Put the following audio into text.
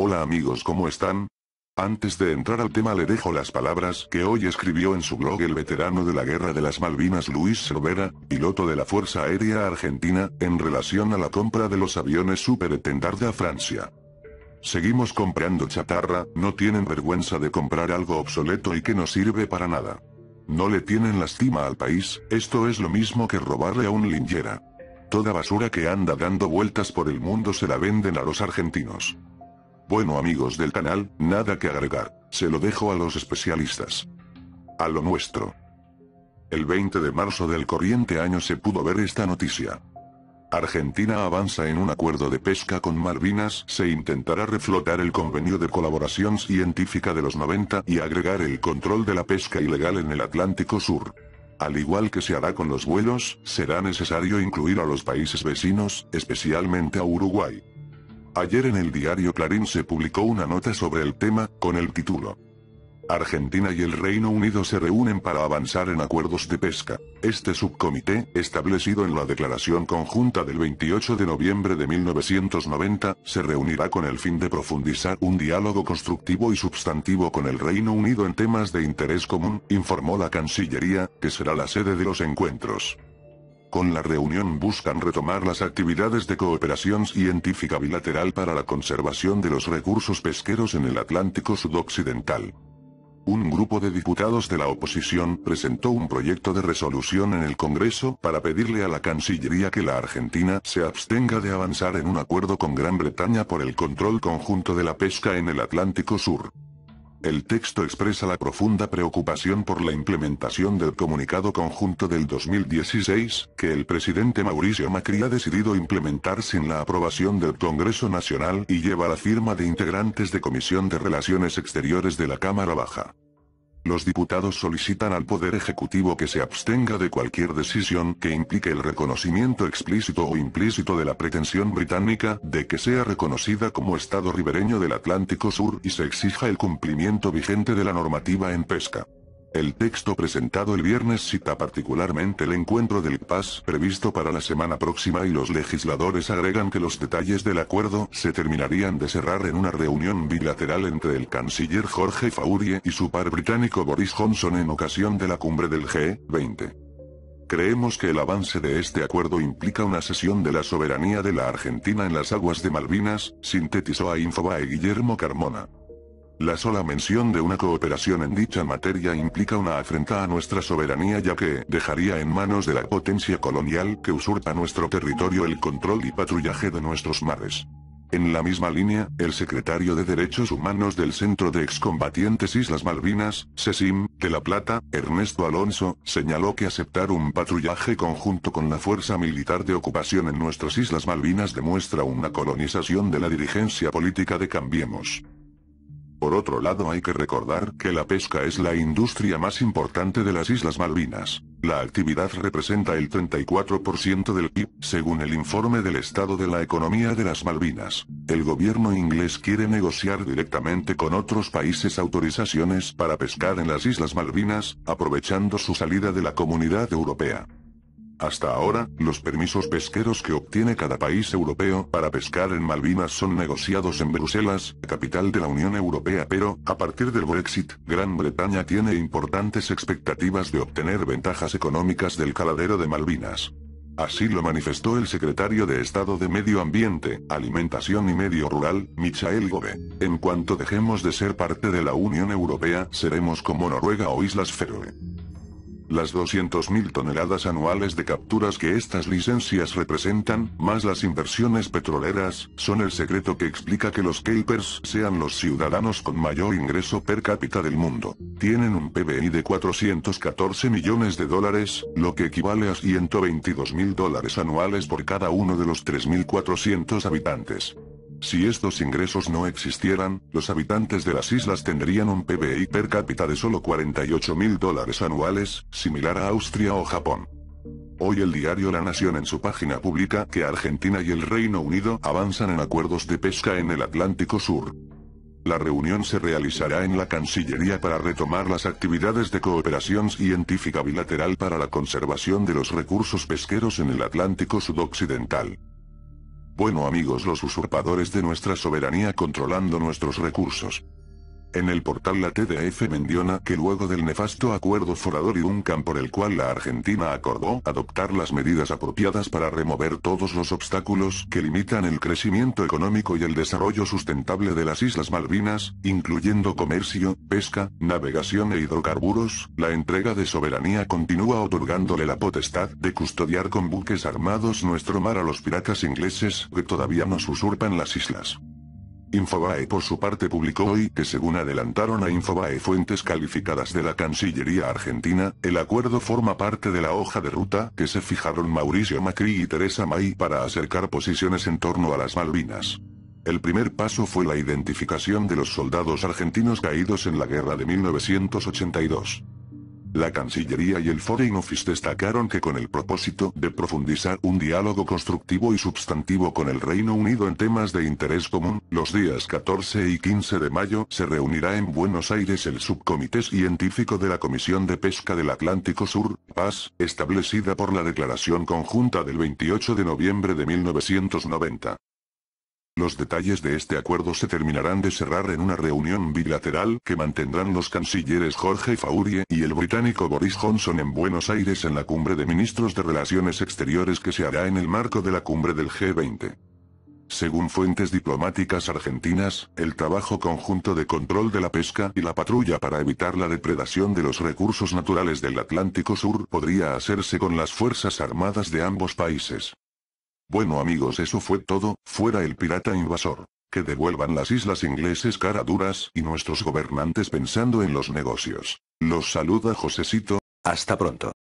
Hola amigos, ¿cómo están? Antes de entrar al tema le dejo las palabras que hoy escribió en su blog el veterano de la Guerra de las Malvinas Luis Cervera, piloto de la Fuerza Aérea Argentina, en relación a la compra de los aviones Super Etendard a Francia. Seguimos comprando chatarra, no tienen vergüenza de comprar algo obsoleto y que no sirve para nada. No le tienen lástima al país, esto es lo mismo que robarle a un linchera. Toda basura que anda dando vueltas por el mundo se la venden a los argentinos. Bueno amigos del canal, nada que agregar, se lo dejo a los especialistas. A lo nuestro. El 20 de marzo del corriente año se pudo ver esta noticia. Argentina avanza en un acuerdo de pesca con Malvinas, se intentará reflotar el convenio de colaboración científica de los 90 y agregar el control de la pesca ilegal en el Atlántico Sur. Al igual que se hará con los vuelos, será necesario incluir a los países vecinos, especialmente a Uruguay. Ayer en el diario Clarín se publicó una nota sobre el tema, con el título. Argentina y el Reino Unido se reúnen para avanzar en acuerdos de pesca. Este subcomité, establecido en la Declaración Conjunta del 28 de noviembre de 1990, se reunirá con el fin de profundizar un diálogo constructivo y sustantivo con el Reino Unido en temas de interés común, informó la Cancillería, que será la sede de los encuentros. Con la reunión buscan retomar las actividades de cooperación científica bilateral para la conservación de los recursos pesqueros en el Atlántico Sudoccidental. Un grupo de diputados de la oposición presentó un proyecto de resolución en el Congreso para pedirle a la Cancillería que la Argentina se abstenga de avanzar en un acuerdo con Gran Bretaña por el control conjunto de la pesca en el Atlántico Sur. El texto expresa la profunda preocupación por la implementación del comunicado conjunto del 2016, que el presidente Mauricio Macri ha decidido implementar sin la aprobación del Congreso Nacional y lleva la firma de integrantes de Comisión de Relaciones Exteriores de la Cámara Baja. Los diputados solicitan al Poder Ejecutivo que se abstenga de cualquier decisión que implique el reconocimiento explícito o implícito de la pretensión británica de que sea reconocida como Estado ribereño del Atlántico Sur y se exija el cumplimiento vigente de la normativa en pesca. El texto presentado el viernes cita particularmente el encuentro del PAS previsto para la semana próxima y los legisladores agregan que los detalles del acuerdo se terminarían de cerrar en una reunión bilateral entre el canciller Jorge Faurie y su par británico Boris Johnson en ocasión de la cumbre del G20. Creemos que el avance de este acuerdo implica una cesión de la soberanía de la Argentina en las aguas de Malvinas, sintetizó a Infobae Guillermo Carmona. La sola mención de una cooperación en dicha materia implica una afrenta a nuestra soberanía ya que dejaría en manos de la potencia colonial que usurpa nuestro territorio el control y patrullaje de nuestros mares. En la misma línea, el secretario de Derechos Humanos del Centro de Excombatientes Islas Malvinas, CESIM, de La Plata, Ernesto Alonso, señaló que aceptar un patrullaje conjunto con la fuerza militar de ocupación en nuestras Islas Malvinas demuestra una colonización de la dirigencia política de Cambiemos. Por otro lado hay que recordar que la pesca es la industria más importante de las Islas Malvinas. La actividad representa el 34% del PIB, según el informe del Estado de la Economía de las Malvinas. El gobierno inglés quiere negociar directamente con otros países autorizaciones para pescar en las Islas Malvinas, aprovechando su salida de la Comunidad Europea. Hasta ahora, los permisos pesqueros que obtiene cada país europeo para pescar en Malvinas son negociados en Bruselas, capital de la Unión Europea pero, a partir del Brexit, Gran Bretaña tiene importantes expectativas de obtener ventajas económicas del caladero de Malvinas. Así lo manifestó el secretario de Estado de Medio Ambiente, Alimentación y Medio Rural, Michael Gove. En cuanto dejemos de ser parte de la Unión Europea, seremos como Noruega o Islas Feroe. Las 200.000 toneladas anuales de capturas que estas licencias representan, más las inversiones petroleras, son el secreto que explica que los Capers sean los ciudadanos con mayor ingreso per cápita del mundo. Tienen un PBI de 414 millones de dólares, lo que equivale a 122.000 dólares anuales por cada uno de los 3.400 habitantes. Si estos ingresos no existieran, los habitantes de las islas tendrían un PBI per cápita de solo 48 mil dólares anuales, similar a Austria o Japón. Hoy el diario La Nación en su página publica que Argentina y el Reino Unido avanzan en acuerdos de pesca en el Atlántico Sur. La reunión se realizará en la Cancillería para retomar las actividades de cooperación científica bilateral para la conservación de los recursos pesqueros en el Atlántico Sudoccidental. Bueno amigos los usurpadores de nuestra soberanía controlando nuestros recursos. En el portal la TDF menciona que luego del nefasto acuerdo forador y Duncan por el cual la Argentina acordó adoptar las medidas apropiadas para remover todos los obstáculos que limitan el crecimiento económico y el desarrollo sustentable de las Islas Malvinas, incluyendo comercio, pesca, navegación e hidrocarburos, la entrega de soberanía continúa otorgándole la potestad de custodiar con buques armados nuestro mar a los piratas ingleses que todavía nos usurpan las islas. Infobae por su parte publicó hoy que según adelantaron a Infobae fuentes calificadas de la Cancillería argentina, el acuerdo forma parte de la hoja de ruta que se fijaron Mauricio Macri y Teresa May para acercar posiciones en torno a las Malvinas. El primer paso fue la identificación de los soldados argentinos caídos en la guerra de 1982. La Cancillería y el Foreign Office destacaron que con el propósito de profundizar un diálogo constructivo y sustantivo con el Reino Unido en temas de interés común, los días 14 y 15 de mayo se reunirá en Buenos Aires el Subcomité Científico de la Comisión de Pesca del Atlántico Sur, PAS, establecida por la Declaración Conjunta del 28 de noviembre de 1990. Los detalles de este acuerdo se terminarán de cerrar en una reunión bilateral que mantendrán los cancilleres Jorge Faurie y el británico Boris Johnson en Buenos Aires en la cumbre de ministros de Relaciones Exteriores que se hará en el marco de la cumbre del G20. Según fuentes diplomáticas argentinas, el trabajo conjunto de control de la pesca y la patrulla para evitar la depredación de los recursos naturales del Atlántico Sur podría hacerse con las Fuerzas Armadas de ambos países. Bueno amigos eso fue todo, fuera el pirata invasor. Que devuelvan las islas ingleses cara duras y nuestros gobernantes pensando en los negocios. Los saluda Josecito. Hasta pronto.